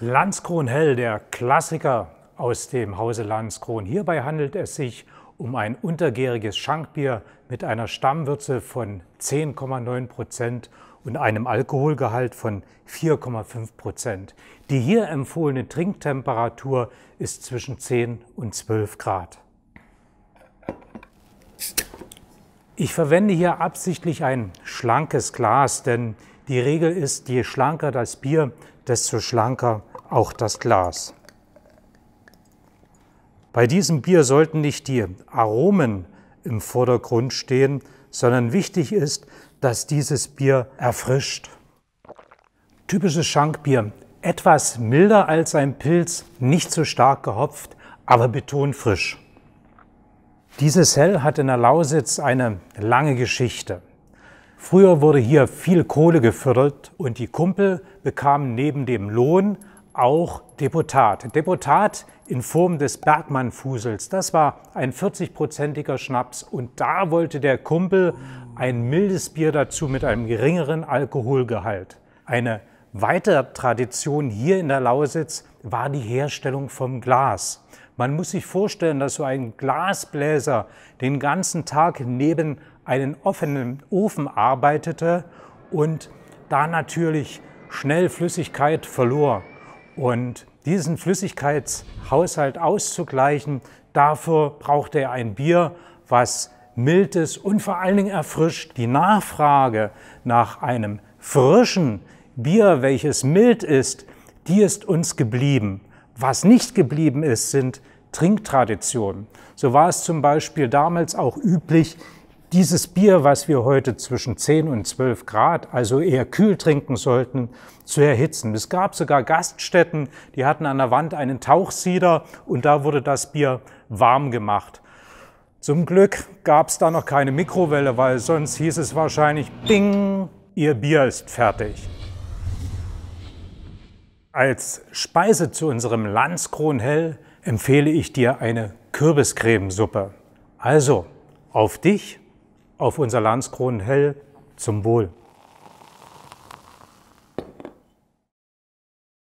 Landskron-Hell, der Klassiker aus dem Hause Landskron. Hierbei handelt es sich um ein untergäriges Schankbier mit einer Stammwürze von 10,9 Prozent und einem Alkoholgehalt von 4,5 Prozent. Die hier empfohlene Trinktemperatur ist zwischen 10 und 12 Grad. Ich verwende hier absichtlich ein schlankes Glas, denn die Regel ist, je schlanker das Bier, desto schlanker auch das Glas. Bei diesem Bier sollten nicht die Aromen im Vordergrund stehen, sondern wichtig ist, dass dieses Bier erfrischt. Typisches Schankbier, etwas milder als ein Pilz, nicht so stark gehopft, aber betont frisch. Diese Cell hat in der Lausitz eine lange Geschichte. Früher wurde hier viel Kohle gefördert und die Kumpel bekamen neben dem Lohn auch Deputat. Deputat in Form des Bergmannfusels, Das war ein 40-prozentiger Schnaps und da wollte der Kumpel ein mildes Bier dazu mit einem geringeren Alkoholgehalt. Eine weitere Tradition hier in der Lausitz war die Herstellung vom Glas. Man muss sich vorstellen, dass so ein Glasbläser den ganzen Tag neben einem offenen Ofen arbeitete und da natürlich schnell Flüssigkeit verlor. Und diesen Flüssigkeitshaushalt auszugleichen, dafür brauchte er ein Bier, was mild ist und vor allen Dingen erfrischt. Die Nachfrage nach einem frischen Bier, welches mild ist, die ist uns geblieben. Was nicht geblieben ist, sind Trinktraditionen. So war es zum Beispiel damals auch üblich, dieses Bier, was wir heute zwischen 10 und 12 Grad, also eher kühl trinken sollten, zu erhitzen. Es gab sogar Gaststätten, die hatten an der Wand einen Tauchsieder und da wurde das Bier warm gemacht. Zum Glück gab es da noch keine Mikrowelle, weil sonst hieß es wahrscheinlich, bing, ihr Bier ist fertig. Als Speise zu unserem Landskronhell empfehle ich dir eine Kürbiscremesuppe. Also, auf dich, auf unser Landskronhell, zum Wohl.